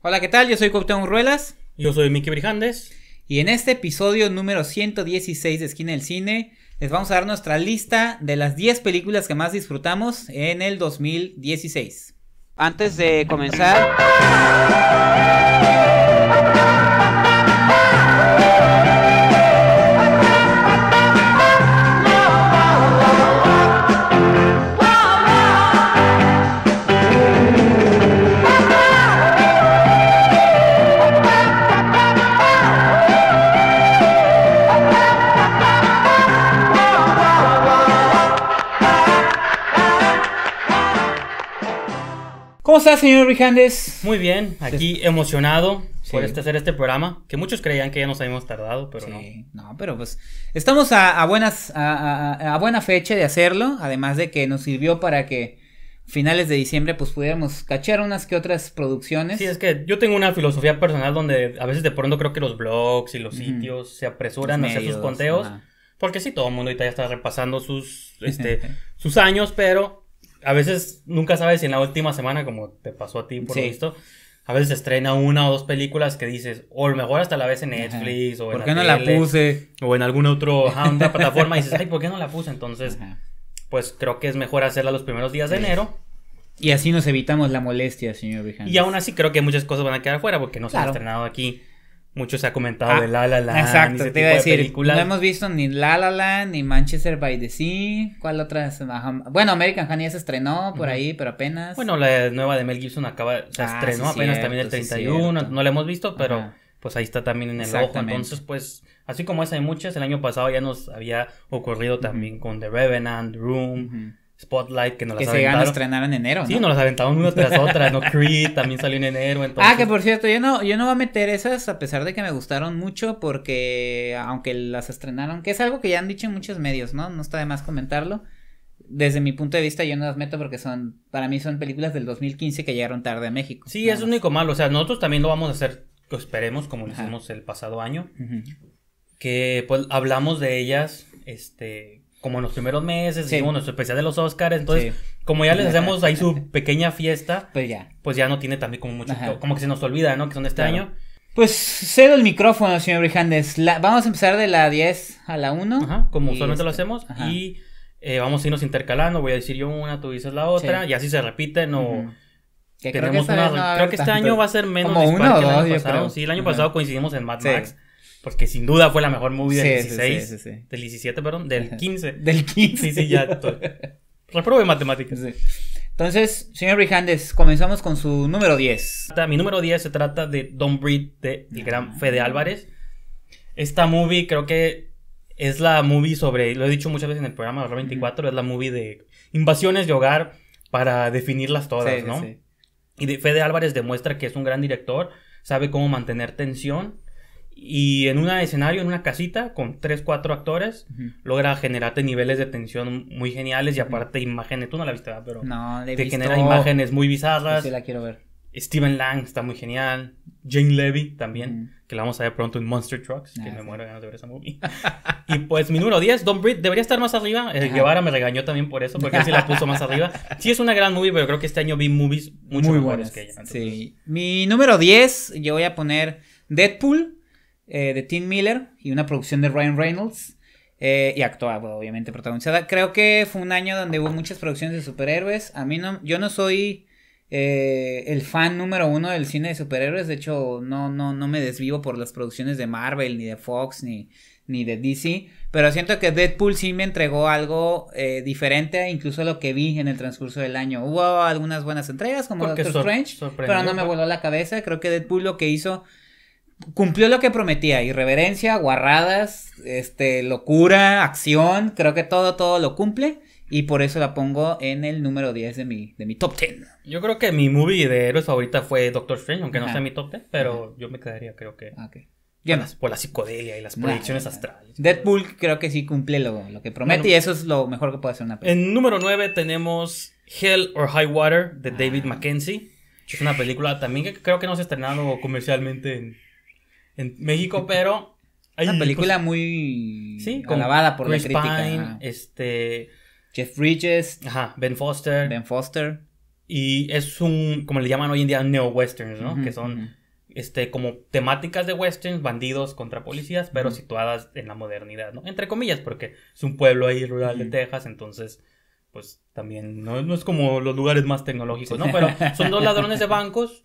Hola, ¿qué tal? Yo soy Cuauhtémoc Ruelas. Yo soy Miki Brijandes. Y en este episodio número 116 de Esquina del Cine, les vamos a dar nuestra lista de las 10 películas que más disfrutamos en el 2016. Antes de comenzar... ¿Cómo señor Rijandes. Muy bien, aquí emocionado por este, hacer este programa, que muchos creían que ya nos habíamos tardado, pero sí. no. pero pues estamos a, buenas, a, buena fecha de hacerlo, además de que nos sirvió para que finales de diciembre pues pudiéramos cachar unas que otras producciones. Sí, es que yo tengo una filosofía personal donde a veces de pronto creo que los blogs y los sitios se apresuran a hacer sus conteos. Porque sí, todo el mundo ahorita ya está repasando sus, este, sus años, pero a veces nunca sabes si en la última semana, como te pasó a ti por lo visto, a veces estrena una o dos películas que dices, o lo mejor hasta la ves en Netflix, o en ¿Por qué no la puse? O en alguna otra plataforma y dices, ay, ¿por qué no la puse? Entonces, pues creo que es mejor hacerla los primeros días de enero. Y así nos evitamos la molestia, señor Y aún así creo que muchas cosas van a quedar fuera porque no se ha estrenado aquí mucho se ha comentado ah, de La La Land. Exacto, te iba a decir. no hemos visto ni La La Land, ni Manchester by the Sea. ¿Cuál otra? Bueno, American Honey ya se estrenó por ahí, pero apenas. Bueno, la nueva de Mel Gibson acaba, se ah, estrenó apenas también el 31. no la hemos visto, pero pues ahí está también en el ojo. Entonces, pues, así como esa hay muchas, el año pasado ya nos había ocurrido también con The Revenant, Room. Spotlight, que nos las que se a estrenar en enero, ¿no? Sí, nos las aventaron una tras otra, ¿no? Creed también salió en enero, entonces... Ah, que por cierto, yo no, yo no voy a meter esas a pesar de que me gustaron mucho porque, aunque las estrenaron, que es algo que ya han dicho en muchos medios, ¿no? No está de más comentarlo. Desde mi punto de vista yo no las meto porque son, para mí son películas del 2015 que llegaron tarde a México. Sí, es lo único malo, o sea, nosotros también lo vamos a hacer, esperemos, como lo hicimos el pasado año, que pues hablamos de ellas, este, como en los primeros meses, hicimos nuestro especial de los Oscars, entonces, como ya les hacemos ahí su pequeña fiesta, pues ya. Pues ya no tiene también como mucho, como que se nos olvida, ¿no? Que son este año. Pues cedo el micrófono, señor Brijandes. vamos a empezar de la 10 a la 1. Ajá, como usualmente lo este, hacemos. Y eh, vamos a irnos intercalando. Voy a decir yo una, tú dices la otra. Y así se repite. No, creo que, este año va a ser menos. Como que el año pasado. Sí, el año pasado coincidimos en Mad Max. Pues, que sin duda fue la mejor movie del 16. del 17, perdón. Del 15. del 15. Sí, sí, ya. matemáticas. Entonces, señor Rijandes, comenzamos con su número 10. Mi número 10 se trata de Don't Breed, de gran Fede Álvarez. Esta movie creo que es la movie sobre, lo he dicho muchas veces en el programa de 24, es la movie de invasiones de hogar para definirlas todas, ¿no? Y Fede Álvarez demuestra que es un gran director, sabe cómo mantener tensión y en un escenario, en una casita, con 3, 4 actores, logra generarte niveles de tensión muy geniales y aparte imágenes, tú no la viste, pero no, te genera imágenes muy bizarras. Sí, la quiero ver. Steven Lang está muy genial. Jane Levy también, que la vamos a ver pronto en Monster Trucks, que ah, me muero de ver esa movie. y pues mi número 10, Don Britt debería estar más arriba. Eh, Guevara me regañó también por eso, porque así la puso más arriba. Sí es una gran movie, pero creo que este año vi movies mucho muy mejores buenas. que ella. Sí. Mi número 10, yo voy a poner Deadpool. Eh, de Tim Miller y una producción de Ryan Reynolds. Eh, y actuaba, obviamente, protagonizada. Creo que fue un año donde hubo muchas producciones de superhéroes. A mí no, yo no soy eh, el fan número uno del cine de superhéroes. De hecho, no, no, no me desvivo por las producciones de Marvel, ni de Fox, ni, ni de DC. Pero siento que Deadpool sí me entregó algo diferente, incluso a lo que vi en el transcurso del año. Hubo algunas buenas entregas, como Doctor Strange, pero no me voló la cabeza. Creo que Deadpool lo que hizo cumplió lo que prometía, irreverencia, guarradas, este, locura, acción, creo que todo, todo lo cumple. Y por eso la pongo en el número 10 de mi, de mi top 10. Yo creo que mi movie de héroes favorita fue Doctor Strange, aunque no sea mi top 10, pero yo me quedaría, creo que. Okay. por, por la psicodelia y las proyecciones astrales. Deadpool creo que sí cumple lo, que promete y eso es lo mejor que puede hacer una película. En número 9 tenemos Hell or High Water de ah. David Mackenzie. Es una película también que creo que no se ha estrenado comercialmente en en México, pero... Hay una película muy sí, alabada por la crítica. este... Jeff Bridges. Ajá, Ben Foster. Ben Foster. Y es un, como le llaman hoy en día, neo-westerns, ¿no? que son... este, como temáticas de westerns, bandidos contra policías, pero situadas en la modernidad, ¿no? Entre comillas, porque es un pueblo ahí rural de Texas, entonces, pues también no, es como los lugares más tecnológicos, ¿no? Pero son dos ladrones de bancos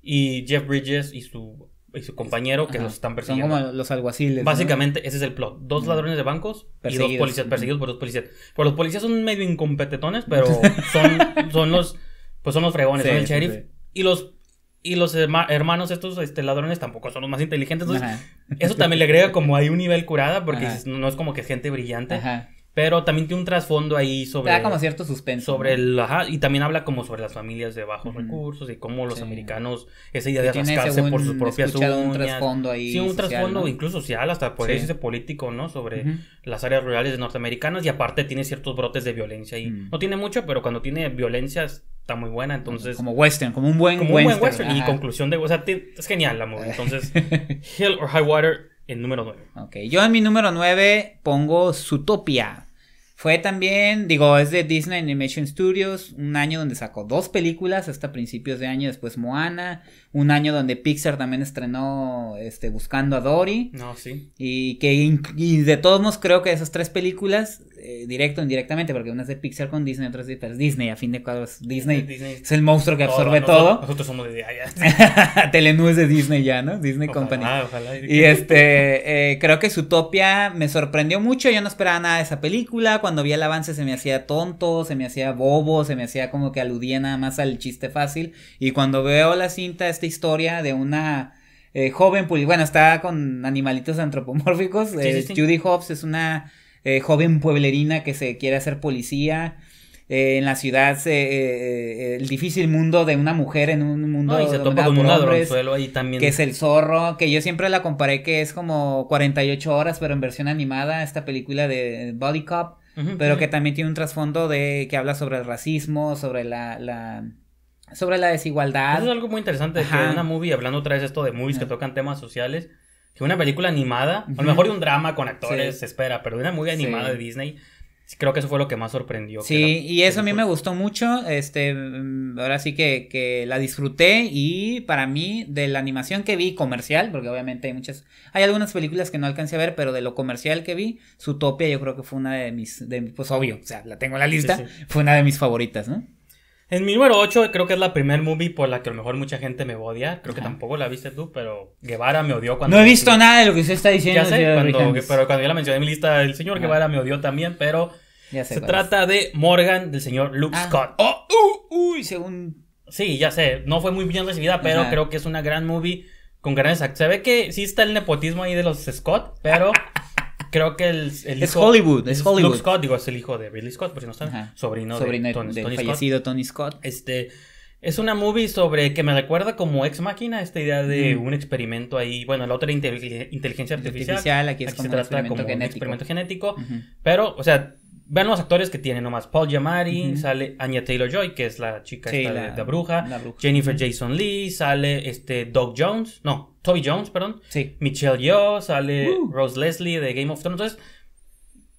y Jeff Bridges y su y su compañero que los están persiguiendo. Son como los alguaciles. Básicamente, ese es el plot. Dos ladrones de bancos y dos policías perseguidos por dos policías. Pero los policías son medio incompetetones, pero son, son los pues son los fregones, son el sheriff. Y los y los hermanos estos este, ladrones tampoco son los más inteligentes. Entonces, eso también le agrega como hay un nivel curada porque no es como que es gente brillante. Ajá. Pero también tiene un trasfondo ahí sobre. Da como cierto suspenso. Sobre el. Ajá, y también habla como sobre las familias de bajos recursos y cómo los americanos. Esa idea de rascarse por sus propias uñas. un trasfondo ahí. Sí, un trasfondo incluso social, hasta por eso ese político, ¿no? Sobre las áreas rurales norteamericanas y aparte tiene ciertos brotes de violencia ahí. Mm. No tiene mucho, pero cuando tiene violencia está muy buena, entonces... Como western, como un buen western. Y conclusión de... O sea, es genial la movie, eh. entonces... Hill or High Water en número 9. Ok, yo en mi número 9 pongo Zootopia. Fue también, digo, es de Disney Animation Studios, un año donde sacó dos películas, hasta principios de año, después Moana, un año donde Pixar también estrenó este, Buscando a Dory. No, sí. Y que y de todos modos creo que esas tres películas eh, directo o indirectamente, porque unas de Pixar con Disney, Otras de Disney, a fin de cuadros. Disney, es el monstruo que absorbe todo. Nosotros, somos de allá. Telenú es de Disney ya, ¿no? Disney Company. Ojalá. Y este, eh, creo que topia me sorprendió mucho, yo no esperaba nada de esa película, cuando vi el avance se me hacía tonto, se me hacía bobo, se me hacía como que aludía nada más al chiste fácil, y cuando veo la cinta, esta historia de una... Eh, joven, bueno, está con animalitos antropomórficos. Judy Hobbs es una eh, joven pueblerina que se quiere hacer policía. Eh, en la ciudad, eh, el difícil mundo de una mujer en un mundo no, y se topa con un ahí también. Que es el zorro, que yo siempre la comparé que es como 48 horas, pero en versión animada, esta película de Body Cop, pero que también tiene un trasfondo de que habla sobre el racismo, sobre la, sobre la desigualdad. es algo muy interesante, Es una movie, hablando otra vez esto de movies que tocan temas sociales, que una película animada, a lo mejor de un drama con actores, se espera, pero una muy animada de Disney, creo que eso fue lo que más sorprendió. Sí, y eso a mí me gustó mucho, este, mm, ahora sí que, la disfruté y para mí de la animación que vi comercial, porque obviamente hay muchas, hay algunas películas que no alcancé a ver, pero de lo comercial que vi, Zootopia yo creo que fue una de mis, de, pues obvio, o sea, la tengo en la lista, fue una de mis favoritas, ¿no? En mi número 8 creo que es la primer movie por la que a lo mejor mucha gente me odia. Creo que tampoco la viste tú, pero Guevara me odió cuando... No he visto nada de lo que usted está diciendo. Ya sé, pero cuando yo la mencioné en mi lista, el señor Guevara me odió también, pero ya se trata de Morgan, del señor Luke ah. Scott. Oh, uh, uy, según... Sí, ya sé, no fue muy bien recibida, pero creo que es una gran movie con grandes actores. Se ve que sí está el nepotismo ahí de los Scott, pero... creo que el, es Hollywood, es, Hollywood. Luke Scott, digo, es el hijo de Ridley Scott, por si no saben, sobrino, de, Tony, de fallecido Tony Scott. Este es una movie sobre que me recuerda como Ex Máquina esta idea de un experimento ahí, bueno, la otra inteligencia artificial, artificial, aquí es se trata como un experimento genético, pero o sea, vean los actores que tienen nomás Paul Giamatti, sale Anya Taylor-Joy, que es la chica de, la bruja, Jennifer Jason Lee, sale este Doug Jones, no, Toby Jones, perdón. Sí. Michelle Yeoh, sale uh. Rose Leslie de Game of Thrones. Entonces,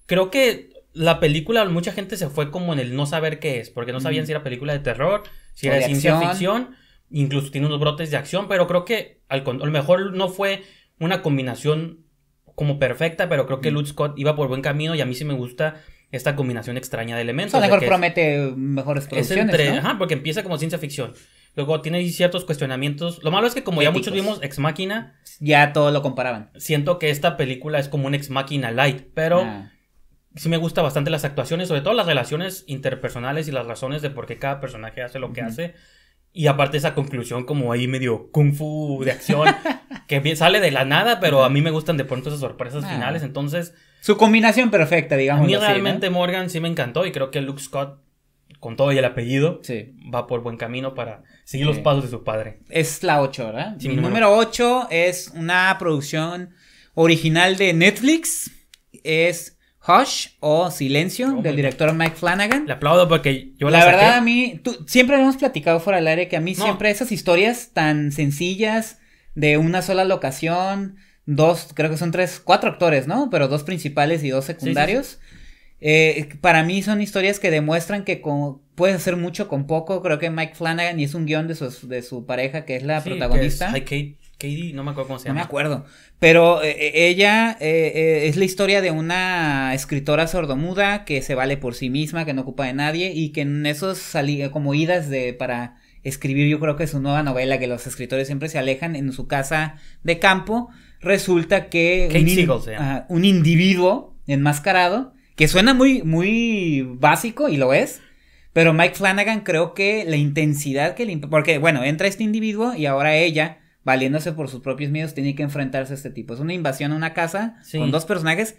creo que la película, mucha gente se fue como en el no saber qué es, porque no sabían mm. si era película de terror, si era de ciencia ficción, incluso tiene unos brotes de acción, pero creo que al, a lo mejor no fue una combinación como perfecta, pero creo que mm. Luke Scott iba por buen camino y a mí sí me gusta esta combinación extraña de elementos. A lo mejor promete mejores producciones, entre, ¿no? Ajá, porque empieza como ciencia ficción. Luego tiene ciertos cuestionamientos. Lo malo es que como ya muchos vimos Ex Máquina, ya todo lo comparaban. Siento que esta película es como un Ex Máquina light, pero ah. sí me gusta bastante las actuaciones, sobre todo las relaciones interpersonales y las razones de por qué cada personaje hace lo que hace. Y aparte esa conclusión como ahí medio kung fu de acción, que sale de la nada, pero a mí me gustan de pronto esas sorpresas ah. finales, entonces... Su combinación perfecta, digamos. A mí realmente Morgan sí me encantó y creo que Luke Scott con todo y el apellido, va por buen camino para seguir los pasos de su padre. Es la 8, ¿verdad? Sí, Mi número 8 es una producción original de Netflix. Es Hush o Silencio del director Mike Flanagan. Le aplaudo porque yo la, verdad a mí siempre hemos platicado fuera del aire que a mí siempre esas historias tan sencillas de una sola locación, dos, creo que son tres, cuatro actores, ¿no? Pero dos principales y dos secundarios. Eh, para mí son historias que demuestran que puedes hacer mucho con poco. Creo que Mike Flanagan y es un guión de su, de su pareja, que es la protagonista. Que Katie, no me acuerdo cómo se llama. No me acuerdo. Pero eh, eh, ella es la historia de una escritora sordomuda que se vale por sí misma, que no ocupa de nadie y que en esos como idas de para escribir yo creo que su nueva novela que los escritores siempre se alejan en su casa de campo resulta que un individuo enmascarado que suena muy, muy básico y lo es. Pero Mike Flanagan creo que la intensidad que le... Porque, bueno, entra este individuo y ahora ella, valiéndose por sus propios miedos, tiene que enfrentarse a este tipo. Es una invasión a una casa con dos personajes.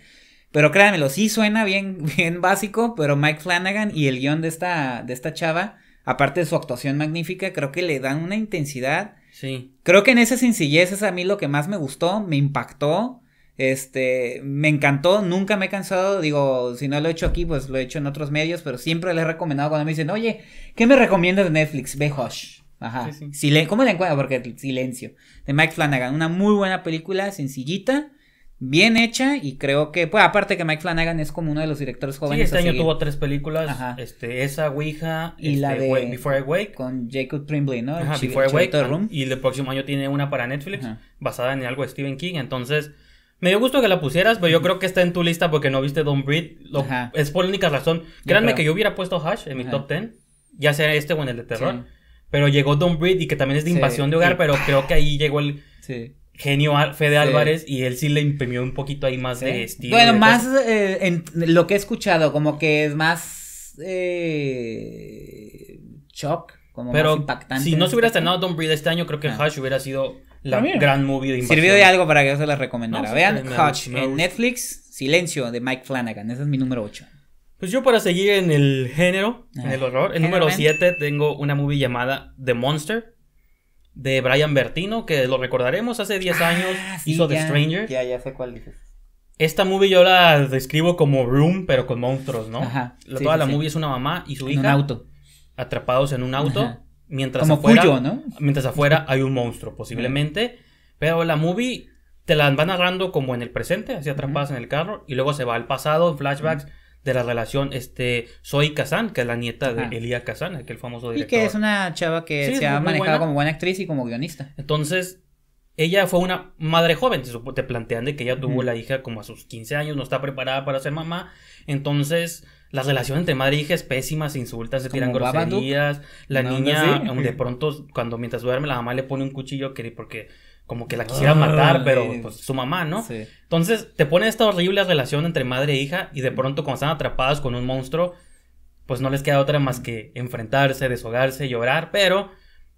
Pero créanmelo, sí suena bien, bien básico, pero Mike Flanagan y el guión de esta, de esta chava, aparte de su actuación magnífica, creo que le dan una intensidad. Sí. Creo que en esa sencillez es a mí lo que más me gustó, me impactó. Este, me encantó, nunca me he cansado, digo, si no lo he hecho aquí, pues lo he hecho en otros medios, pero siempre le he recomendado cuando me dicen, oye, ¿qué me recomiendas de Netflix? Ve Hush. Ajá. Sí, ¿Cómo le encuentro? Porque Silencio. De Mike Flanagan, una muy buena película, sencillita, bien hecha y creo que, pues aparte que Mike Flanagan es como uno de los directores jóvenes. Sí, este año tuvo tres películas, este, esa Ouija y la este, de Before I Wake con Jacob Trimbley, ¿no? Ajá, Before I Wake. Room. Y el próximo año tiene una para Netflix basada en algo de Stephen King, entonces me dio gusto que la pusieras, pero yo creo que está en tu lista porque no viste Don Breed. Lo, es por la única razón. Créanme que yo hubiera puesto Hash en mi top 10, ya sea este o en el de terror. Pero llegó Don Breed y que también es de invasión de hogar, pero creo que ahí llegó el genio Fede Álvarez y él sí le imprimió un poquito ahí más de estilo. Bueno, más eh, en lo que he escuchado, como que es más eh, shock. Como pero más impactante si no se hubiera estrenado Don Breed este año, creo que Hush Hash hubiera sido la gran movie de Sirvió de algo para que yo se la recomendara. Vean Hutch en Netflix, Silencio de Mike Flanagan. Ese es mi número 8. Pues yo para seguir en el género, ah, en el horror, en número 7 tengo una movie llamada The Monster de Brian Bertino, que lo recordaremos hace 10 ah, años, hizo The Stranger. Ya, ya sé cuál dices. Esta movie yo la describo como Room, pero con monstruos, ¿no? Ajá, Toda la movie es una mamá y su en Un auto. Atrapados en un auto mientras afuera, mientras afuera hay un monstruo posiblemente, pero la movie te la van narrando como en el presente, así atrapadas en el carro, y luego se va al pasado, flashbacks de la relación este soy Kazan, que es la nieta de Elia Kazan, aquel famoso director. Y que es una chava que se ha manejado como buena actriz y como guionista. Entonces, ella fue una madre joven, te plantean de que ella tuvo la hija como a sus 15 años, no está preparada para ser mamá, entonces la relación entre madre e hija es pésima, se insulta, se tiran groserías. La niña, de pronto, cuando mientras duerme, la mamá le pone un cuchillo que, porque como que la quisiera matar, pero pues, su mamá, ¿no? Entonces, te pone esta horrible relación entre madre e hija y de pronto cuando están atrapados con un monstruo, pues no les queda otra más que enfrentarse, deshogarse, llorar, pero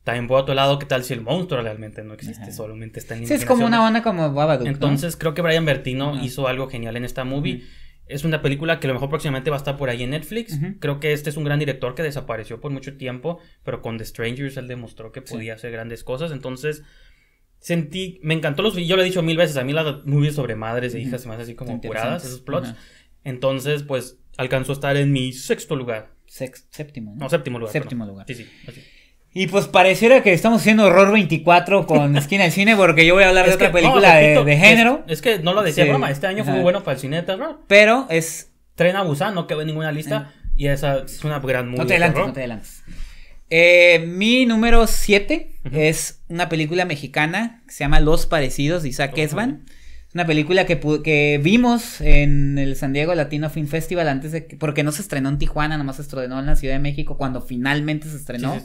también a otro lado, ¿qué tal si el monstruo realmente no existe? Solamente está en Sí, es como una banda como Entonces, creo que Brian Bertino hizo algo genial en esta movie. Es una película que a lo mejor próximamente va a estar por ahí en Netflix. Creo que este es un gran director que desapareció por mucho tiempo, pero con The Strangers él demostró que podía hacer grandes cosas. Entonces, sentí, me encantó los, yo lo he dicho mil veces, a mí las movies sobre madres e hijas se me así como curadas, esos plots. Entonces, pues, alcanzó a estar en mi sexto lugar. Sexto, séptimo, ¿no? séptimo lugar. Séptimo lugar. Sí, sí. Así. Y pues pareciera que estamos haciendo horror 24 con Esquina del Cine, porque yo voy a hablar de otra película de, género. Es, que no lo decía broma, este año fue muy bueno para el cine de Pero es. Tren a Busan no quedó en ninguna lista, y esa es una gran movie. No te adelantes, no te adelantes. Eh, mi número 7 es una película mexicana que se llama Los Parecidos de Isaac uh Es una película que, que, vimos en el San Diego Latino Film Festival antes de porque no se estrenó en Tijuana, nomás se estrenó en la Ciudad de México cuando finalmente se estrenó.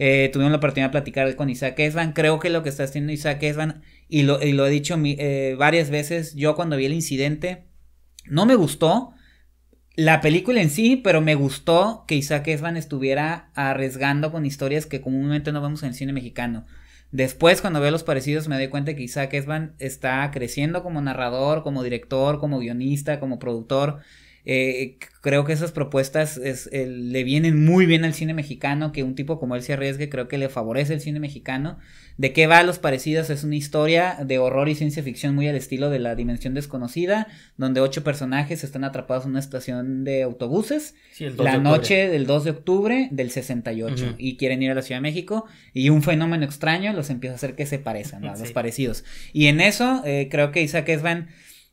Eh, tuvimos la oportunidad de platicar con Isaac Esban. Creo que lo que está haciendo Isaac Esban, y lo, y lo he dicho eh, varias veces, yo cuando vi el incidente, no me gustó la película en sí, pero me gustó que Isaac Esban estuviera arriesgando con historias que comúnmente no vemos en el cine mexicano. Después, cuando veo los parecidos, me doy cuenta que Isaac Esban está creciendo como narrador, como director, como guionista, como productor. Eh, creo que esas propuestas le vienen muy bien al cine mexicano, que un tipo como él se arriesgue, creo que le favorece el cine mexicano. ¿De qué va Los Parecidos? Es una historia de horror y ciencia ficción muy al estilo de la Dimensión Desconocida, donde ocho personajes están atrapados en una estación de autobuses la noche del 2 de octubre del 68 y quieren ir a la Ciudad de México y un fenómeno extraño los empieza a hacer que se parezcan, los parecidos. Y en eso eh, creo que Isaac Esban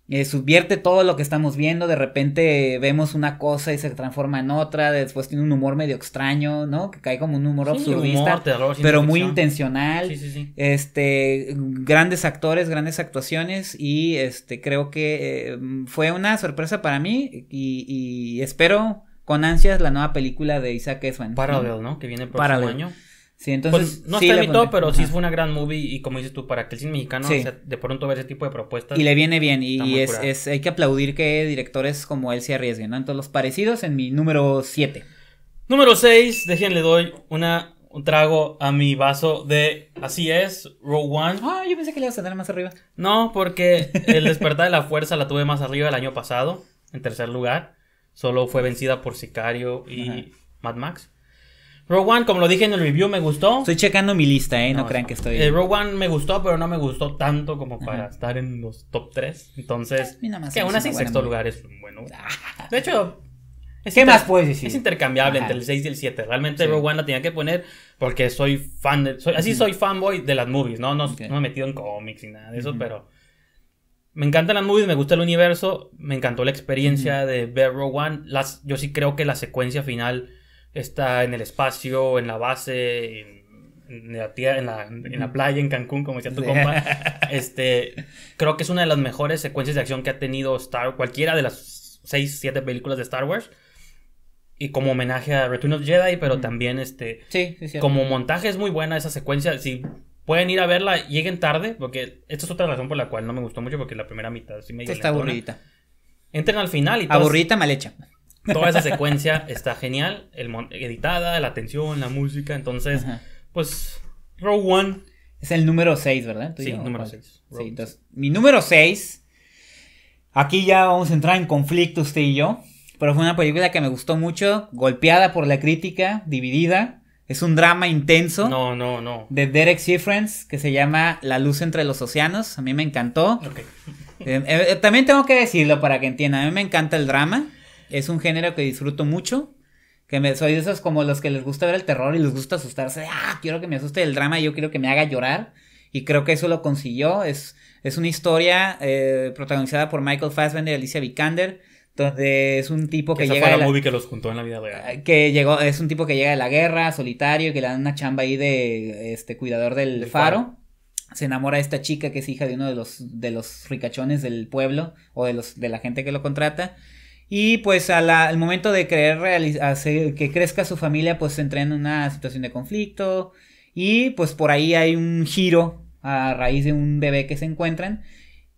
eh, subvierte todo lo que estamos viendo, de repente vemos una cosa y se transforma en otra, después tiene un humor medio extraño, ¿no? Que cae como un humor absurdo, absurdista, pero muy intencional. este, grandes actores, grandes actuaciones y este creo que eh, fue una sorpresa para mí y, espero con ansias la nueva película de Isaac Eswan Paralelo, ¿no? Que viene el próximo año entonces. Pues, no se está pero sí fue una gran movie. Y como dices tú, para que el cine mexicano, de pronto ver ese tipo de propuestas. Y le viene bien. Y, hay que aplaudir que directores como él se arriesguen. ¿no? Entonces, los parecidos en mi número 7. Número 6, déjenle doy una, un trago a mi vaso de Así es, Row One. Ah, yo pensé que le ibas a tener más arriba. No, porque el despertar de la fuerza la tuve más arriba el año pasado, en tercer lugar. Solo fue vencida por Sicario y Mad Max. Rogue One, como lo dije en el review, me gustó. Estoy checando mi lista, ¿eh? No, crean que estoy. Eh, Rogue One me gustó, pero no me gustó tanto como para estar en los top 3. Entonces, que aún así, sexto lugar es bueno. Ah. De hecho, es ¿Qué más puedes decir? Es intercambiable entre el 6 y el 7. Realmente Rogue One la tenía que poner porque soy fan de. así soy fanboy de las movies, ¿no? No, me he metido en cómics ni nada de eso, pero. Me encantan las movies, me gusta el universo, me encantó la experiencia de ver Rogue One. yo sí creo que la secuencia final está en el espacio, en la base, en, la, playa, en Cancún, como decía tu compa. Este, creo que es una de las mejores secuencias de acción que ha tenido Star cualquiera de las 6, 7 películas de Star Wars. Y como homenaje a Return of Jedi, pero mm. también este. como montaje es muy buena esa secuencia. Si pueden ir a verla, lleguen tarde, porque esta es otra razón por la cual no me gustó mucho, porque la primera mitad sí Está aburridita. Entren al final y. Aburrita, mal hecha. Toda esa secuencia está genial, el editada, la atención, la música, entonces, pues, Row One. Es el número 6, ¿verdad? Sí, número 6. mi número 6, aquí ya vamos a entrar en conflicto usted y yo, pero fue una película que me gustó mucho, golpeada por la crítica, dividida. Es un drama intenso. No, no, no. De Derek Schiffrens, que se llama La luz entre los océanos. A mí me encantó. Eh, eh, también tengo que decirlo para que entiendan. A mí me encanta el drama es un género que disfruto mucho. Que me, soy de esos como los que les gusta ver el terror y les gusta asustarse. Ah, quiero que me asuste el drama, y yo quiero que me haga llorar. Y creo que eso lo consiguió. Es, es una historia eh, protagonizada por Michael Fassbender y Alicia Vikander. Donde es un tipo que, llega. que en la vida Que llegó, es un tipo que llega de la guerra, solitario, que le dan una chamba ahí de este cuidador del, faro. faro se enamora de esta chica que es hija de uno de los, de los ricachones del pueblo o de, los, de la gente que lo contrata y pues al momento de creer que crezca su familia, pues se entra en una situación de conflicto. Y pues por ahí hay un giro a raíz de un bebé que se encuentran.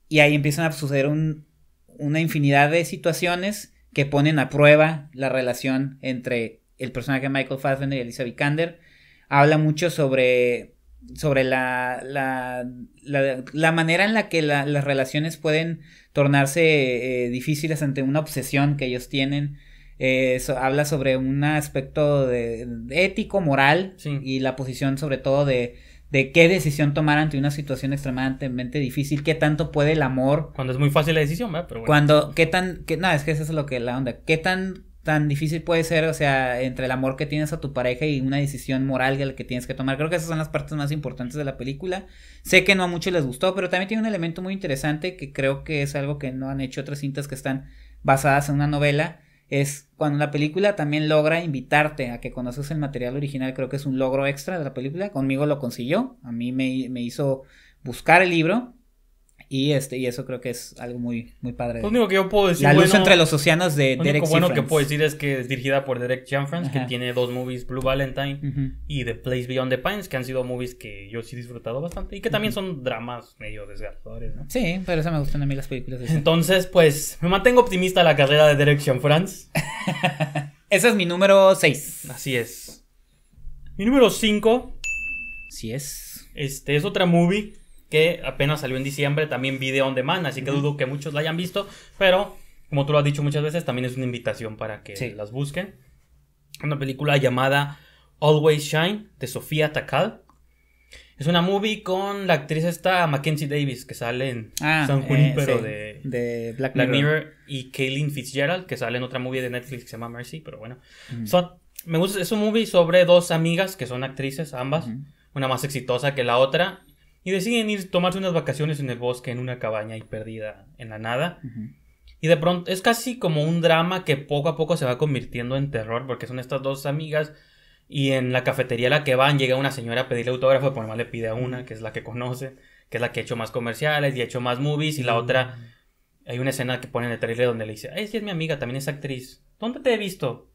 Y ahí empiezan a suceder una infinidad de situaciones que ponen a prueba la relación entre el personaje Michael Fassbender y Elizabeth Kander, Habla mucho sobre sobre la, la, manera en la que las relaciones pueden tornarse eh, difíciles ante una obsesión que ellos tienen. Eh, habla sobre un aspecto de, ético, moral y la posición sobre todo de, de qué decisión tomar ante una situación extremadamente difícil, qué tanto puede el amor. Cuando es muy fácil la decisión, Pero Cuando, qué tan, no, es que eso es lo que la onda, qué tan tan difícil puede ser, o sea, entre el amor que tienes a tu pareja y una decisión moral que tienes que tomar. Creo que esas son las partes más importantes de la película. Sé que no a muchos les gustó, pero también tiene un elemento muy interesante que creo que es algo que no han hecho otras cintas que están basadas en una novela. Es cuando la película también logra invitarte a que conoces el material original, creo que es un logro extra de la película. Conmigo lo consiguió, a mí me, me hizo buscar el libro y este, y eso creo que es algo muy, muy padre. Lo único que yo puedo decir. La luz entre los océanos de Derek Lo bueno que puedo decir es que es dirigida por Derek Chanfranz, que tiene dos movies, Blue Valentine y The Place Beyond the Pines, que han sido movies que yo sí he disfrutado bastante y que también son dramas medio desgarradores, Sí, pero eso me gustan a mí las películas. De Entonces, pues, me mantengo optimista la carrera de Derek Chanfranz. Ese es mi número 6. Así es. Mi número 5. Sí es. Este es otra movie que apenas salió en diciembre, también video on demand, así que dudo que muchos la hayan visto, pero como tú lo has dicho muchas veces, también es una invitación para que las busquen. Una película llamada Always Shine de Sofía Takal. Es una movie con la actriz esta Mackenzie Davis que sale en ah, San Junipero eh, de, de, Black, Mirror. y Kaylin Fitzgerald que sale en otra movie de Netflix que se llama Mercy, pero bueno. Mm. me gusta, es un movie sobre dos amigas que son actrices ambas, una más exitosa que la otra y deciden ir tomarse unas vacaciones en el bosque, en una cabaña ahí perdida en la nada. Y de pronto es casi como un drama que poco a poco se va convirtiendo en terror porque son estas dos amigas y en la cafetería a la que van llega una señora a pedirle autógrafo, por menos le pide a una, que es la que conoce, que es la que ha hecho más comerciales y ha hecho más movies y la mm. otra hay una escena que pone en el trailer donde le dice, "Ay, sí es mi amiga, también es actriz. ¿Dónde te he visto?"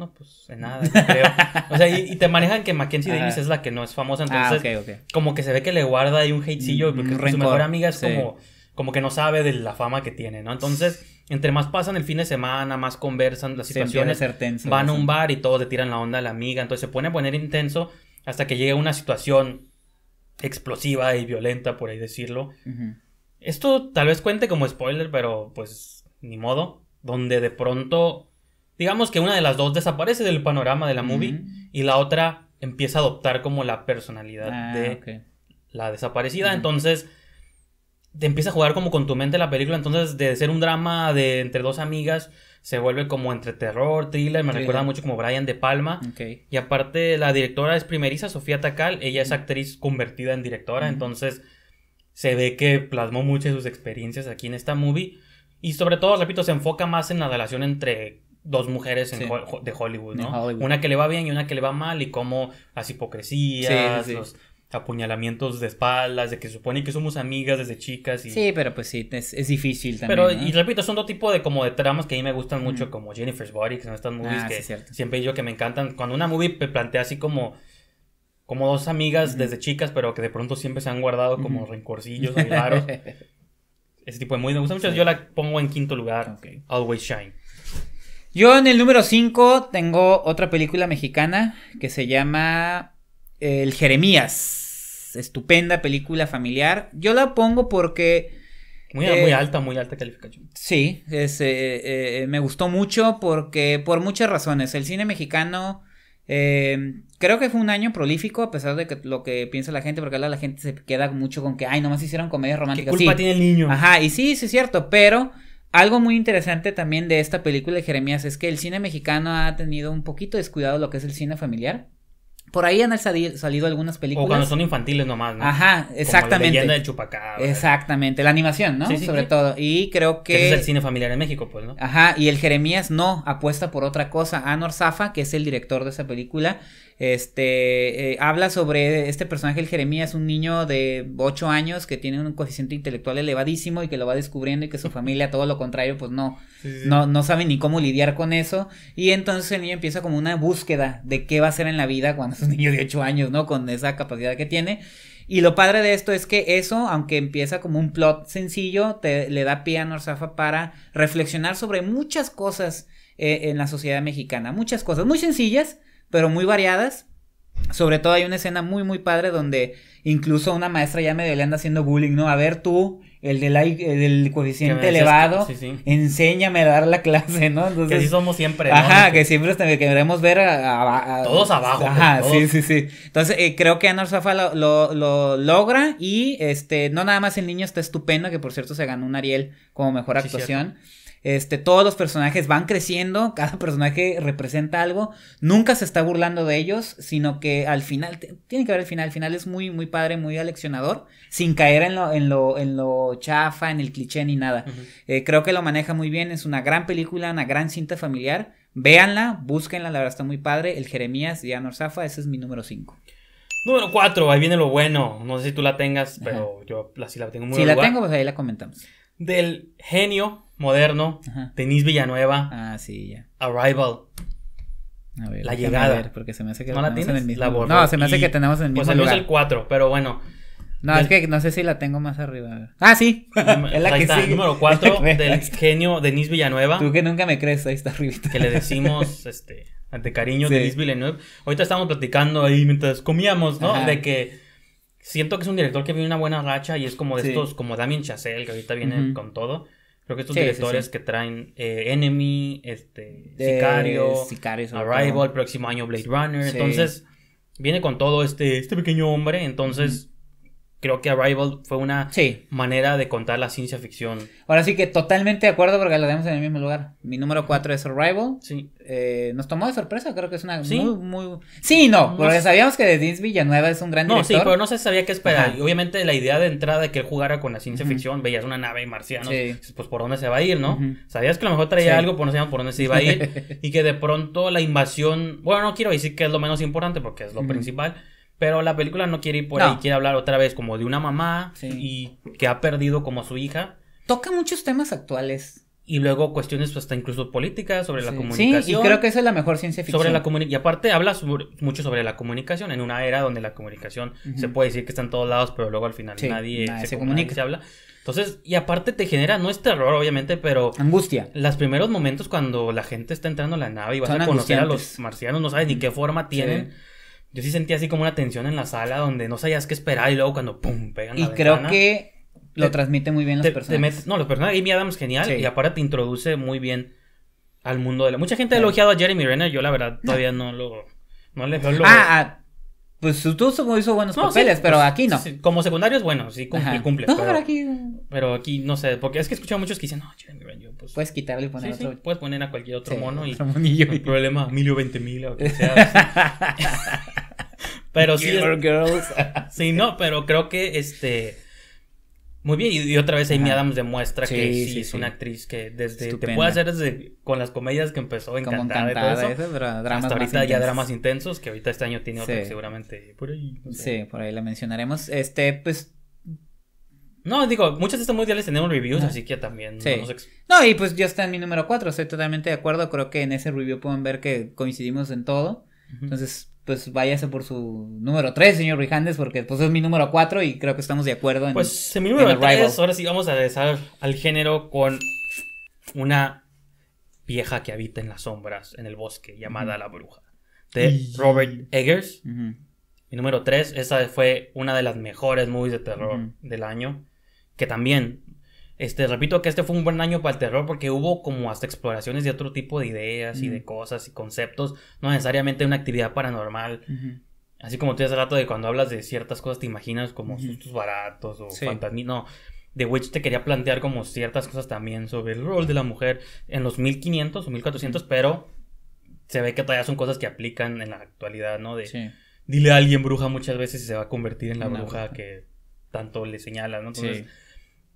No, pues nada, creo. o sea, y, te manejan que Mackenzie Davis es la que no es famosa, ah, entonces como que se ve que le guarda ahí un hatecillo mm, porque su mejor amiga es como como que no sabe de la fama que tiene, ¿no? Entonces, entre más pasan el fin de semana, más conversan las situaciones, se van a un bar y todos le tiran la onda a la amiga, entonces se pone a poner intenso hasta que llega una situación explosiva y violenta, por ahí decirlo. Esto tal vez cuente como spoiler, pero pues ni modo, donde de pronto digamos que una de las dos desaparece del panorama de la movie y la otra empieza a adoptar como la personalidad ah, de la desaparecida. Entonces, te empieza a jugar como con tu mente la película. Entonces, de ser un drama de entre dos amigas, se vuelve como entre terror, thriller. Me recuerda mucho como Brian De Palma. Y aparte, la directora es primeriza, Sofía Tacal. Ella es actriz convertida en directora. Entonces, se ve que plasmó muchas de sus experiencias aquí en esta movie. Y sobre todo, repito, se enfoca más en la relación entre dos mujeres de Hollywood, ¿no? Una que le va bien y una que le va mal y como las hipocresías, los apuñalamientos de espaldas, de que se supone que somos amigas desde chicas y... Sí, pero pues sí, es, difícil también, Pero, y repito, son dos tipos de como de tramas que a mí me gustan mucho, como Jennifer's Body, que son estas movies ah, que siempre yo que me encantan. Cuando una movie plantea así como como dos amigas desde chicas, pero que de pronto siempre se han guardado como rencorcillos muy rencorcillos Ese tipo de muy me gusta mucho. Yo la pongo en quinto lugar. Always Shine. Yo en el número 5 tengo otra película mexicana que se llama El Jeremías. Estupenda película familiar. Yo la pongo porque... Muy, muy eh, alta, muy alta calificación. Sí, eh, eh, me gustó mucho porque por muchas razones. El cine mexicano em, creo que fue un año prolífico a pesar de que lo que piensa la gente, porque ahora la gente se queda mucho con que, ay, nomás hicieron comedias románticas. ¿Qué culpa tiene el niño? Ajá, y sí, sí es cierto, pero... Algo muy interesante también de esta película de Jeremías es que el cine mexicano ha tenido un poquito descuidado lo que es el cine familiar. Por ahí han salido, algunas películas. O cuando son infantiles nomás, ¿no? Ajá, exactamente. Como la del Chupacabra. Exactamente, la animación, ¿no? Sí, Sobre todo. Y creo que... es el cine familiar en México, pues, ¿no? Ajá, y el Jeremías no, apuesta por otra cosa. Anor Zafa, que es el director de esa película, este, eh, habla sobre este personaje, el Jeremías, un niño de 8 años que tiene un coeficiente intelectual elevadísimo y que lo va descubriendo y que su familia, todo lo contrario, pues no, no, no sabe ni cómo lidiar con eso. Y entonces el niño empieza como una búsqueda de qué va a hacer en la vida cuando un niño de 8 años, ¿no? Con esa capacidad que tiene. Y lo padre de esto es que eso, aunque empieza como un plot sencillo, te, le da pie a Norzafa para reflexionar sobre muchas cosas eh, en la sociedad mexicana. Muchas cosas, muy sencillas, pero muy variadas. Sobre todo hay una escena muy, muy padre donde incluso una maestra ya medio le anda haciendo bullying, ¿no? A ver tú, el del, del coeficiente elevado, enséñame a dar la clase, ¿no? que así somos siempre. Ajá, este que siempre queremos ver a, todos abajo. Ajá, sí, sí, sí. Entonces, eh, creo que Anor Safa lo, lo, logra y este, no nada más el niño está estupendo, que por cierto se ganó un Ariel como mejor actuación. Este, todos los personajes van creciendo, cada personaje representa algo, nunca se está burlando de ellos, sino que al final, tiene que ver el final, el final es muy, muy padre, muy aleccionador, sin caer en lo, en lo, en lo chafa, en el cliché ni nada. Eh, creo que lo maneja muy bien, es una gran película, una gran cinta familiar, véanla, búsquenla, la verdad está muy padre, el Jeremías y Anor ese es mi número 5. Número 4, ahí viene lo bueno, no sé si tú la tengas, pero yo la, sí la tengo muy Si la tengo, pues ahí la comentamos. Del genio Moderno, ...Denis Denise Villanueva. Ah, sí, ya. Arrival. A ver, la llegada. Ver, porque se me hace que ¿No la tenemos en el mismo. no, se me hace que tenemos en el pues, mismo. Pues es el 4, pero bueno. No, es que no sé si la tengo más arriba. Ah, sí. es la ahí que está, el número 4 del genio Denise Villanueva. Tú que nunca me crees, ahí está arribita. que le decimos, este, ante cariño, Denis Denise Villanueva. Ahorita estábamos platicando ahí mientras comíamos, ¿no? De que siento que es un director que viene una buena racha y es como de estos, como Damien Chazelle, que ahorita viene con todo Creo que estos directores que traen eh, Enemy, este, Sicario, Sicario Arrival, próximo año Blade Runner. Entonces, viene con todo este, este pequeño hombre. Entonces, creo que Arrival fue una manera de contar la ciencia ficción. Ahora sí que totalmente de acuerdo porque lo tenemos en el mismo lugar. Mi número 4 es Arrival. Sí. Eh, nos tomó de sorpresa, creo que es una muy, muy... Sí, no, porque sabíamos que Denis Villanueva es un gran director. No, sí, pero no se sabía qué esperar. Y obviamente la idea de entrada de que él jugara con la ciencia ficción, veías una nave y marcianos, pues por dónde se va a ir, ¿no? Sabías que a lo mejor traía algo, pero no sabíamos por dónde se iba a ir. y que de pronto la invasión... Bueno, no quiero decir que es lo menos importante porque es lo principal pero la película no quiere ir por ahí, quiere hablar otra vez como de una mamá y que ha perdido como a su hija. Toca muchos temas actuales. Y luego cuestiones pues, hasta incluso políticas sobre la comunicación. Sí, y creo que esa es la mejor ciencia ficción. Sobre la y aparte habla mucho sobre la comunicación, en una era donde la comunicación se puede decir que está en todos lados, pero luego al final nadie, se, comunica, se habla. Entonces, y aparte te genera, no es terror obviamente, pero... Angustia. Los primeros momentos cuando la gente está entrando a la nave y vas a conocer a los marcianos, no sabes ni qué forma tienen. Yo sí sentía así como una tensión en la sala donde no sabías qué esperar y luego cuando pum, pegan y creo que lo transmite muy bien los personajes. no, los personajes Amy Adams genial y aparte te introduce muy bien al mundo de la. Mucha gente ha elogiado a Jeremy Renner, yo la verdad todavía no, lo no le veo ah, ah, pues tú hizo buenos papeles, pero pues, aquí no. como secundarios bueno, sí cumple, cumple pero, aquí... pero aquí no sé, porque es que he escuchado muchos que dicen, "No, Jeremy Renner, pues puedes quitarle y poner otro. puedes poner a cualquier otro mono y, el problema, mil o veinte mil o que sea. Pero sí. sí, no, pero creo que este. Muy bien, y, otra vez Amy Adams demuestra que sí, es una actriz que desde te puede hacer desde con las comedias que empezó encantada, y todo eso, dramas hasta ahorita ya dramas intensos que ahorita este año tiene otro seguramente por ahí. Sí, por ahí la mencionaremos. Este, pues no, digo, muchas de estas mundiales tenemos reviews, ah. así que también. Sí. No, y pues ya está en mi número 4, estoy totalmente de acuerdo. Creo que en ese review pueden ver que coincidimos en todo. Entonces, pues váyase por su número 3, señor Brijandes, porque pues es mi número 4 y creo que estamos de acuerdo en Pues en mi número 3, ahora sí vamos a regresar al género con una vieja que habita en las sombras, en el bosque, llamada La Bruja, de Robert Eggers. Mi número 3, esa fue una de las mejores movies de terror del año, que también este, repito que este fue un buen año para el terror porque hubo como hasta exploraciones de otro tipo de ideas y de cosas y conceptos, no necesariamente una actividad paranormal. Así como tú hace rato de cuando hablas de ciertas cosas te imaginas como sustos baratos o sí. fantasmas. No, The Witch te quería plantear como ciertas cosas también sobre el rol de la mujer en los 1500 o 1400, pero se ve que todavía son cosas que aplican en la actualidad, ¿no? De dile a alguien bruja muchas veces y se va a convertir en la bruja que tanto le señala, ¿no? Entonces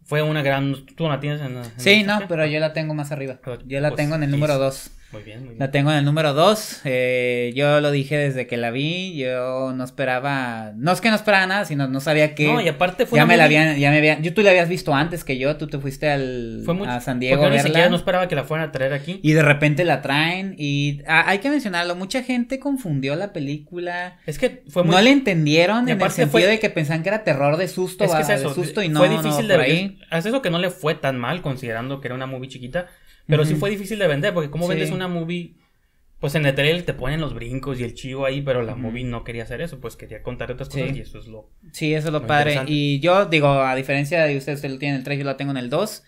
fue una gran. Tú no la tienes en. La, sí, no, pero yo la tengo más arriba. Yo la pues, tengo en el número 2. Muy bien, muy bien. La tengo en el número 2. Eh, yo lo dije desde que la vi. Yo no esperaba. No es que no esperaba nada, sino no sabía que. No, y aparte fue. Ya me la habían. Ya me habían yo, tú la habías visto antes que yo. Tú te fuiste al, fue muy, a San Diego. Porque no, no esperaba que la fueran a traer aquí. Y de repente la traen. Y ah, hay que mencionarlo. Mucha gente confundió la película. Es que fue muy. No la entendieron en el sentido de que pensaban que era terror de susto. Es que de susto y no. Fue difícil de ver. Ahí. Es eso que no le fue tan mal, considerando que era una movie chiquita pero sí fue difícil de vender, porque como vendes una movie, pues en el trailer te ponen los brincos y el chivo ahí, pero la movie no quería hacer eso, pues quería contar otras cosas y eso es lo... Sí, eso es lo, padre. Y yo digo, a diferencia de ustedes, usted lo tiene en el 3, yo la tengo en el 2.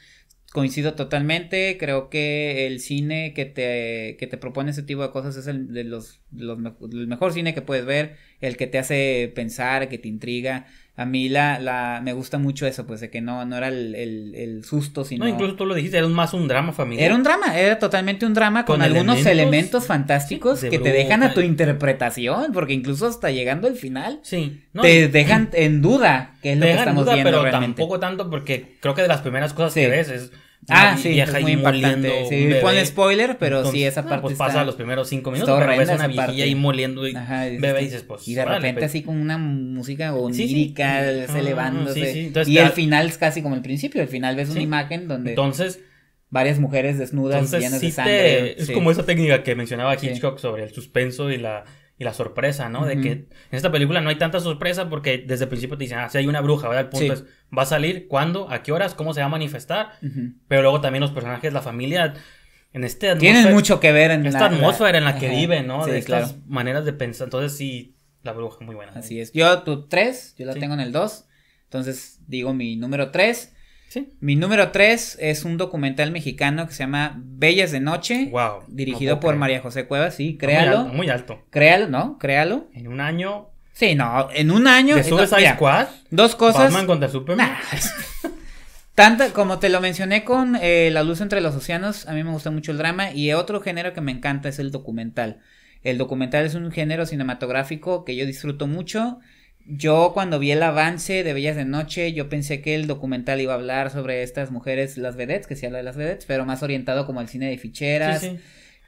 Coincido totalmente, creo que el cine que te, te propone ese tipo de cosas es el de los, el mejor cine que puedes ver, el que te hace pensar, que te intriga, a mí la, la, me gusta mucho eso, pues de que no, no era el, el, susto, sino... No, incluso tú lo dijiste, era más un drama familiar. Era un drama, era totalmente un drama con, algunos elementos, fantásticos que te dejan a tu interpretación, porque incluso hasta llegando al final sí, te dejan en duda que es lo que estamos duda, viendo pero Tampoco tanto porque creo que de las primeras cosas que ves es Ah, sí, es muy importante, Sí, pone spoiler, pero sí, esa pues, parte. Pues pasa los primeros cinco minutos, pero ves una viejilla ahí moliendo y Ajá, y bebé y dices, pues. Y de repente, pues". así con una música onírica, ah, se elevándose. y al final es casi como el principio. Al final ves una imagen donde. Entonces. Varias mujeres desnudas, Entonces, llenas de sangre. Es como esa técnica que mencionaba Hitchcock sobre el suspenso y la y la sorpresa, ¿no? De que en esta película no hay tanta sorpresa porque desde el principio te dicen, ah, si hay una bruja, ¿verdad? El punto es, ¿va a salir? ¿Cuándo? ¿A qué horas? ¿Cómo se va a manifestar? Pero luego también los personajes, la familia, en este... Tienen mucho que ver en esta la, atmósfera en la que viven, ¿no? de estas maneras de pensar. Entonces sí, la bruja muy buena. Así es. Yo, tu tres, yo la tengo en el dos, Entonces digo mi número tres... Mi número 3 es un documental mexicano que se llama Bellas de Noche. Dirigido por María José Cuevas, sí, créalo. Muy alto, Créalo, ¿no? Créalo. En un año. Sí, no, en un año. ¿De Dos cosas. Batman contra Superman. Tanta, como te lo mencioné con eh, La luz entre los océanos, a mí me gusta mucho el drama y otro género que me encanta es el documental. El documental es un género cinematográfico que yo disfruto mucho yo cuando vi el avance de Bellas de Noche, yo pensé que el documental iba a hablar sobre estas mujeres, las vedettes, que se habla de las vedettes, pero más orientado como al cine de ficheras. Sí, sí.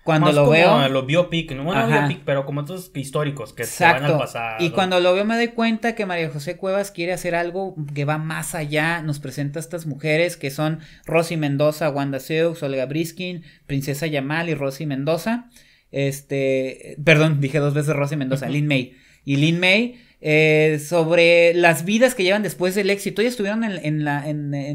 Cuando lo veo... lo biopic, no bueno, biopic, pero como estos históricos que se van al pasado. Y cuando lo veo me doy cuenta que María José Cuevas quiere hacer algo que va más allá, nos presenta a estas mujeres que son Rosy Mendoza, Wanda Seux, Olga Briskin, Princesa Yamal y Rosy Mendoza. Este, perdón, dije dos veces Rosy Mendoza, Lin May. Y Lin May eh, sobre las vidas que llevan después del éxito. Y estuvieron en, la, eh,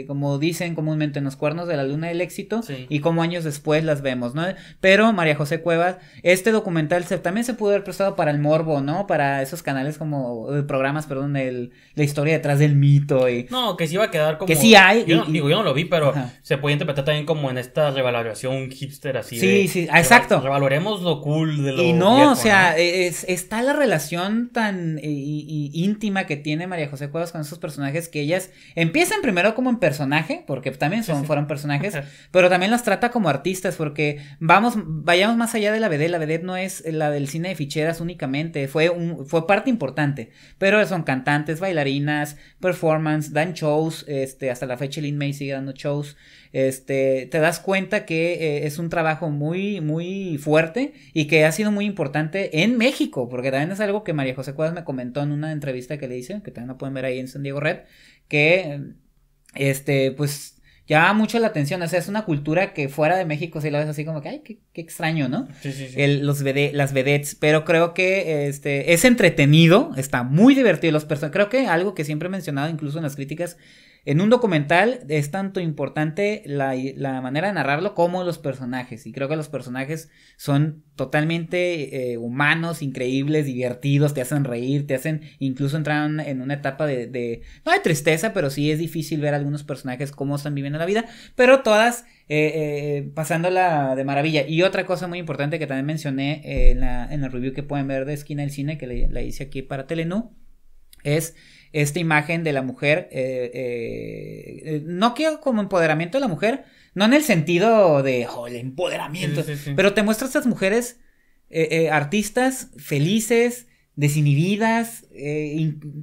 eh, como dicen comúnmente, en los cuernos de la luna del éxito y como años después las vemos, ¿no? Pero María José Cuevas, este documental se, también se pudo haber prestado para el morbo, ¿no? Para esos canales como, programas, perdón, el, la historia detrás del mito No, que si iba a quedar como... Que sí hay. Yo no, digo, yo lo vi, pero se puede interpretar también como en esta revaloración hipster así. Sí, de, sí, ah, exacto. Revaloremos lo cool de lo... Y no, o sea, Es, está la relación tan eh, íntima que tiene María José Cuevas con esos personajes que ellas empiezan primero como en personaje, porque también son, fueron personajes, pero también las trata como artistas, porque vamos, vayamos más allá de la BD, la BD no es la del cine de ficheras únicamente, fue, un, fue parte importante, pero son cantantes, bailarinas, performance, dan shows, este, hasta la fecha Lin May sigue dando shows, este, te das cuenta que eh, es un trabajo muy, muy fuerte y que ha sido muy importante en México, porque también es algo que María José Cuadras me comentó en una entrevista que le hice, que también lo pueden ver ahí en San Diego Red, que, este, pues llama mucho la atención. O sea, es una cultura que fuera de México si la ves así como que, ay, qué, extraño, ¿no? los las vedettes. Pero creo que este, es entretenido, está muy divertido. Los creo que algo que siempre he mencionado, incluso en las críticas, en un documental es tanto importante la, manera de narrarlo como los personajes. Y creo que los personajes son totalmente eh, humanos, increíbles, divertidos, te hacen reír, te hacen incluso entrar en una etapa de, de tristeza, pero sí es difícil ver a algunos personajes cómo están viviendo la vida. Pero todas eh, eh, pasándola de maravilla. Y otra cosa muy importante que también mencioné en la, review que pueden ver de Esquina del Cine, que la hice aquí para Telenú, es esta imagen de la mujer, eh, eh, eh, no quiero como empoderamiento de la mujer, no en el sentido de, oh, el empoderamiento, pero te muestra estas mujeres artistas felices, desinhibidas,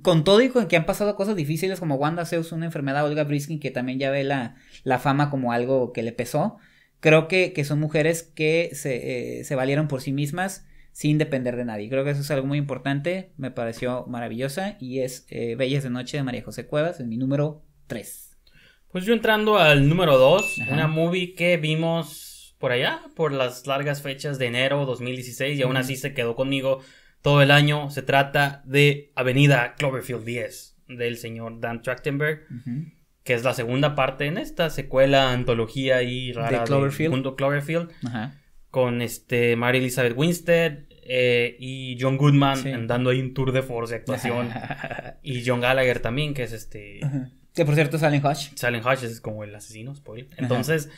con todo y con que han pasado cosas difíciles como Wanda Zeus, una enfermedad, Olga Briskin, que también ya ve la, fama como algo que le pesó. Creo que, son mujeres que se, se valieron por sí mismas sin depender de nadie. Creo que eso es algo muy importante, me pareció maravillosa y es eh, Bellas de Noche de María José Cuevas, en mi número 3. Pues yo entrando al número 2, una movie que vimos por allá, por las largas fechas de enero 2016 y aún así se quedó conmigo todo el año. Se trata de Avenida Cloverfield 10 del señor Dan Trachtenberg. Que es la segunda parte en esta secuela, antología y rara de Cloverfield. Cloverfield. Ajá con este Mary Elizabeth Winstead eh, y John Goodman dando ahí un tour de force de actuación. y John Gallagher también, que es este. Que por cierto, es Alan Hodge. Alan Hodge es como el asesino, spoiler. Entonces,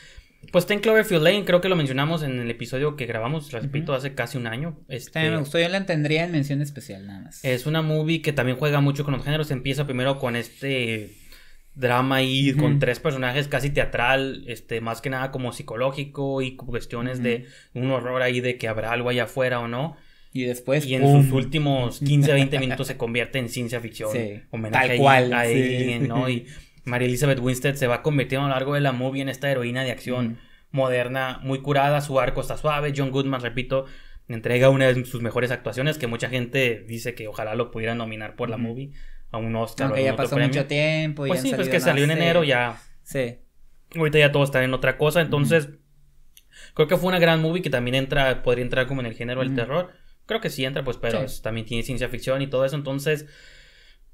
pues ten Cloverfield Lane, creo que lo mencionamos en el episodio que grabamos, repito, hace casi un año. Este, me gustó, yo la tendría en mención especial nada más. Es una movie que también juega mucho con los géneros. Empieza primero con este drama ahí con tres personajes casi teatral, este, más que nada como psicológico y cuestiones de un horror ahí de que habrá algo allá afuera o no. Y después. Y en sus últimos 15, 20 minutos se convierte en ciencia ficción. tal cual. ¿no? Y María Elizabeth Winstead se va convirtiendo a lo largo de la movie en esta heroína de acción. moderna, muy curada, su arco está suave, John Goodman, repito, entrega una de sus mejores actuaciones que mucha gente dice que ojalá lo pudieran nominar por la movie a un Oscar. Aunque ya pasó mucho tiempo. Y pues sí, pues que salió en enero ya. Sí. Ahorita ya todo está en otra cosa, entonces creo que fue una gran movie que también entra, podría entrar como en el género del terror. Creo que sí entra, pues, pero también tiene ciencia ficción y todo eso, entonces,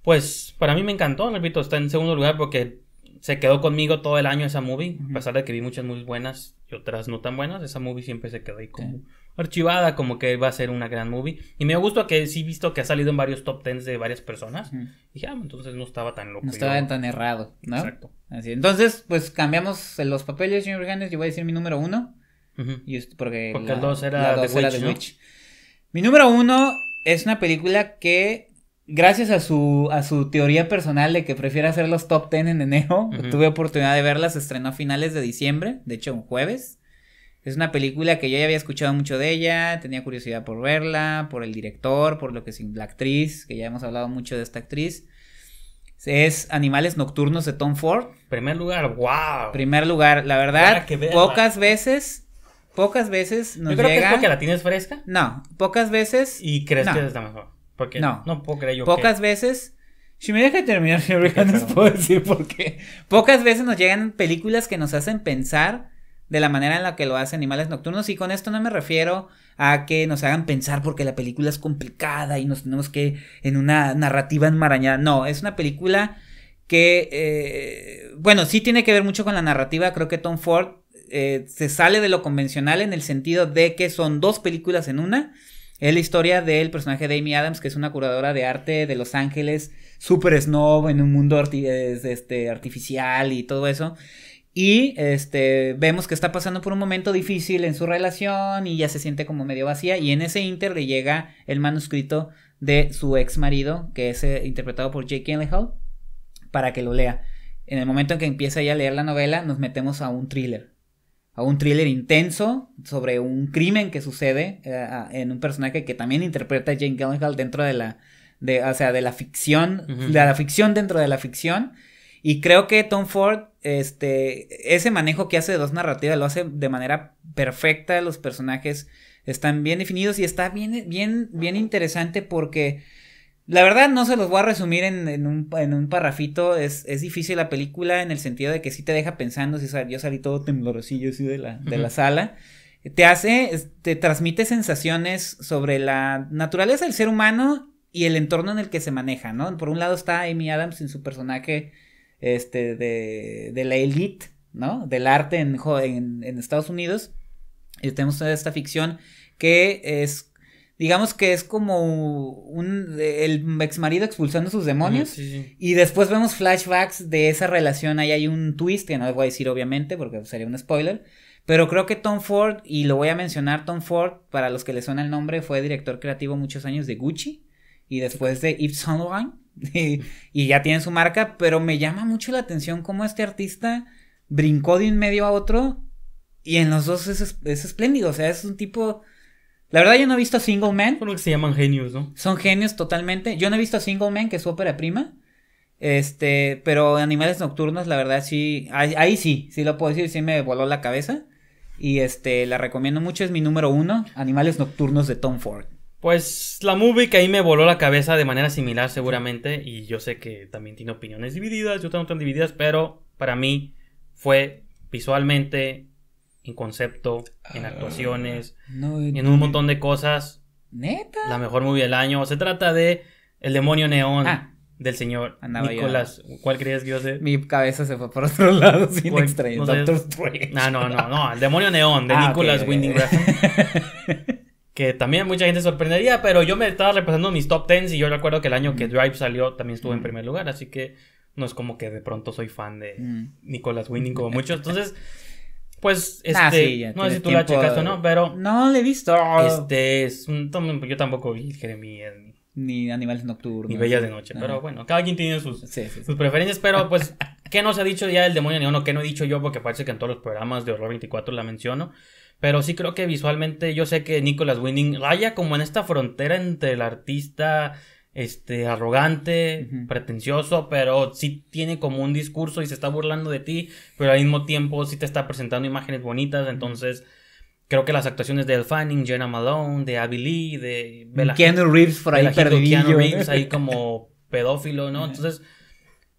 pues, para mí me encantó, repito, está en segundo lugar porque se quedó conmigo todo el año esa movie, a pesar de que vi muchas muy buenas y otras no tan buenas, esa movie siempre se quedó ahí como archivada como que va a ser una gran movie. Y me gusta que sí he visto que ha salido en varios top tens de varias personas. Y dije, ah, entonces no estaba tan loco. No estaba tan errado, ¿no? Exacto. Así, entonces, pues cambiamos los papeles, señor Yo voy a decir mi número uno. porque, el dos era, de Witch, de Mi número uno es una película que, gracias a su, a su teoría personal de que prefiera hacer los top ten en enero, tuve oportunidad de verla. Se estrenó a finales de diciembre, de hecho un jueves. Es una película que yo ya había escuchado mucho de ella, tenía curiosidad por verla, por el director, por lo que es la actriz, que ya hemos hablado mucho de esta actriz. Es Animales Nocturnos de Tom Ford. Primer lugar, wow. Primer lugar, la verdad, pocas veces, pocas veces nos Yo creo que es porque la tienes fresca. No, pocas veces... Y crees que es la mejor. Porque no, no puedo creer yo Pocas veces... Si me deja terminar, señor, puedo decir por qué. Pocas veces nos llegan películas que nos hacen pensar de la manera en la que lo hacen Animales Nocturnos. Y con esto no me refiero a que nos hagan pensar porque la película es complicada y nos tenemos que en una narrativa enmarañada. No, es una película que, eh, bueno, sí tiene que ver mucho con la narrativa. Creo que Tom Ford eh, se sale de lo convencional en el sentido de que son dos películas en una. Es la historia del personaje de Amy Adams, que es una curadora de arte de Los Ángeles, super snob en un mundo este, artificial y todo eso. Y este, vemos que está pasando por un momento difícil en su relación y ya se siente como medio vacía. Y en ese inter le llega el manuscrito de su ex marido, que es eh, interpretado por Jake Gyllenhaal, para que lo lea. En el momento en que empieza ya a leer la novela, nos metemos a un thriller. A un thriller intenso sobre un crimen que sucede eh, en un personaje que también interpreta Jake Gyllenhaal dentro de la, de, o sea, de la ficción, de la ficción dentro de la ficción y creo que Tom Ford, este, ese manejo que hace de dos narrativas lo hace de manera perfecta. Los personajes están bien definidos y está bien, bien, bien interesante porque la verdad no se los voy a resumir en, un, en un, parrafito. Es, es, difícil la película en el sentido de que sí te deja pensando. Si yo salí todo temblorosillo así de la, de la sala. Te hace, te transmite sensaciones sobre la naturaleza del ser humano y el entorno en el que se maneja, ¿no? Por un lado está Amy Adams en su personaje este, de, la élite, ¿no? Del arte en, en, Estados Unidos. Y tenemos esta ficción que es digamos que es como un el ex marido expulsando sus demonios y después vemos flashbacks de esa relación ahí hay un twist que no les voy a decir obviamente porque sería un spoiler pero creo que Tom Ford y lo voy a mencionar Tom Ford para los que le suena el nombre fue director creativo muchos años de Gucci y después de Yves Saint Laurent y, ya tienen su marca, pero me llama mucho la atención cómo este artista brincó de un medio a otro y en los dos es, espléndido, o sea, es un tipo... La verdad yo no he visto a Single Man. Son que se llaman genios, ¿no? Son genios totalmente. Yo no he visto a Single Man, que es su ópera prima. Este, pero Animales Nocturnos, la verdad sí, ahí, sí, sí lo puedo decir, sí me voló la cabeza. Y este, la recomiendo mucho, es mi número uno, Animales Nocturnos de Tom Ford. Pues la movie que ahí me voló la cabeza de manera similar seguramente y yo sé que también tiene opiniones divididas, yo tengo tan divididas, pero para mí fue visualmente, en concepto, en ah, actuaciones, eh, en un montón de cosas. Neta. La mejor movie del año. Se trata de El demonio neón. Ah. del señor Nicolas. Nicolás. ¿Cuál creías que iba a ser? Mi cabeza se fue por otro lado sin No, ah, no, no, no, El demonio neón de Nicolás Winding que también mucha gente sorprendería, pero yo me estaba repasando mis top 10 y yo recuerdo que el año que Drive salió también estuvo en primer lugar, así que no es como que de pronto soy fan de Nicolas Winning como muchos, entonces pues ah, este no sé si tú lo la checado o no, pero no le he visto. Este es yo tampoco vi Jeremías ni, ni Animales Nocturnos ni Bellas de Noche, pero bueno, cada quien tiene sus, sus preferencias, pero pues ¿qué nos ha dicho ya del demonio ni uno? ¿Qué no he dicho yo? Porque parece que en todos los programas de Horror 24 la menciono. Pero sí creo que visualmente yo sé que Nicolas Winning raya como en esta frontera entre el artista este arrogante, pretencioso, pero sí tiene como un discurso y se está burlando de ti, pero al mismo tiempo sí te está presentando imágenes bonitas, entonces creo que las actuaciones de El Fanning, Jenna Malone, de Abby Lee, de Bella Keanu Reeves por ahí ahí como pedófilo, ¿no? Entonces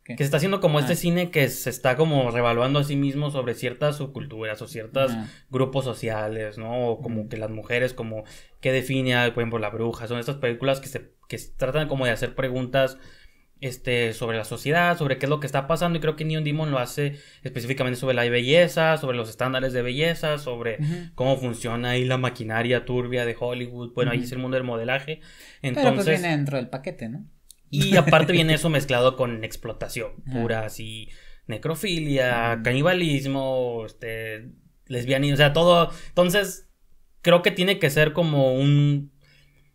que se está haciendo como este ah. cine que se está como revaluando a sí mismo sobre ciertas subculturas o ciertos ah. grupos sociales, ¿no? O como que las mujeres, como qué define, por ejemplo, la bruja. Son estas películas que se tratan como de hacer preguntas este, sobre la sociedad, sobre qué es lo que está pasando. Y creo que Neon Demon lo hace específicamente sobre la belleza, sobre los estándares de belleza, sobre cómo funciona ahí la maquinaria turbia de Hollywood. Bueno, ahí es el mundo del modelaje. Entonces, Pero pues viene dentro del paquete, ¿no? Y aparte viene eso mezclado con explotación pura, así, necrofilia, canibalismo, este, lesbianismo, o sea, todo. Entonces, creo que tiene que ser como un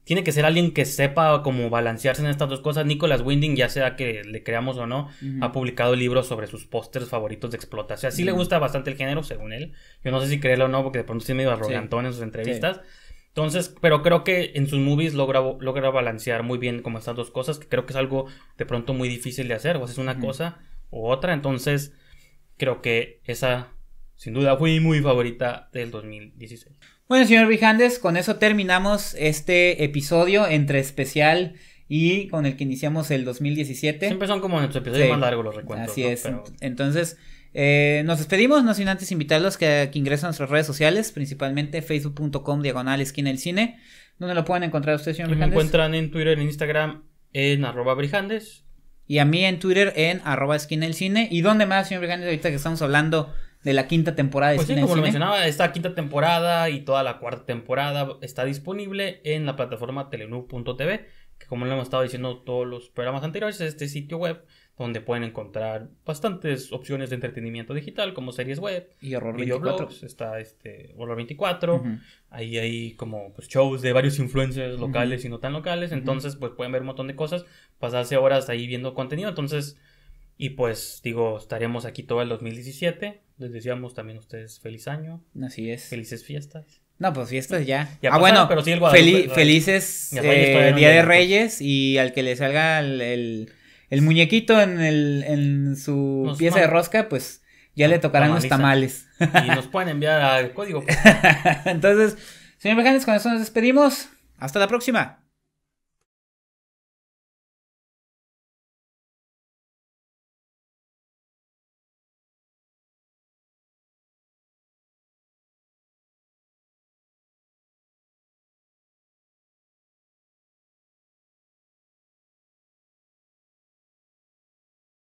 tiene que ser alguien que sepa como balancearse en estas dos cosas. Nicolas Winding, ya sea que le creamos o no, ha publicado libros sobre sus pósters favoritos de explotación. Sí le gusta bastante el género, según él. Yo no sé si creerlo o no, porque de pronto sí medio arrogantón en sus entrevistas. Entonces, pero creo que en sus movies logra, logra balancear muy bien como estas dos cosas, que creo que es algo de pronto muy difícil de hacer, o haces una cosa u otra, entonces creo que esa sin duda fue muy favorita del 2016. Bueno, señor Vijandes, con eso terminamos este episodio entre especial y con el que iniciamos el 2017. Siempre son como nuestros episodios más largos los recuerdos. Así es. Entonces, eh, nos despedimos, no sin antes invitarlos que, que ingresen a nuestras redes sociales, principalmente facebook.com diagonal esquina el cine. Donde lo pueden encontrar ustedes, señor Brijandes? Me encuentran en Twitter, en Instagram, en arroba Brijandes. Y a mí en Twitter, en arroba esquina del cine. ¿Y dónde más, señor Brijandes, ahorita que estamos hablando de la quinta temporada de pues como lo mencionaba, esta quinta temporada y toda la cuarta temporada está disponible en la plataforma telenub.tv, que como lo hemos estado diciendo todos los programas anteriores, este sitio web donde pueden encontrar bastantes opciones de entretenimiento digital, como series web. Y Horror 24. Está este, Horror 24. Ahí hay como pues, shows de varios influencers locales y no tan locales. Entonces, pues pueden ver un montón de cosas, pasarse horas ahí viendo contenido. Entonces, y pues digo, estaremos aquí todo el 2017. Les deseamos también a ustedes feliz año. Así es. Felices fiestas. No, pues fiestas ya. ah, bueno, pero sí el feliz felices el eh, Día de pues. Reyes y al que le salga el el muñequito en, el, su pieza de rosca, pues ya le tocarán los tamales. Y nos pueden enviar al código. Entonces, señor Mejanes, con eso nos despedimos. Hasta la próxima.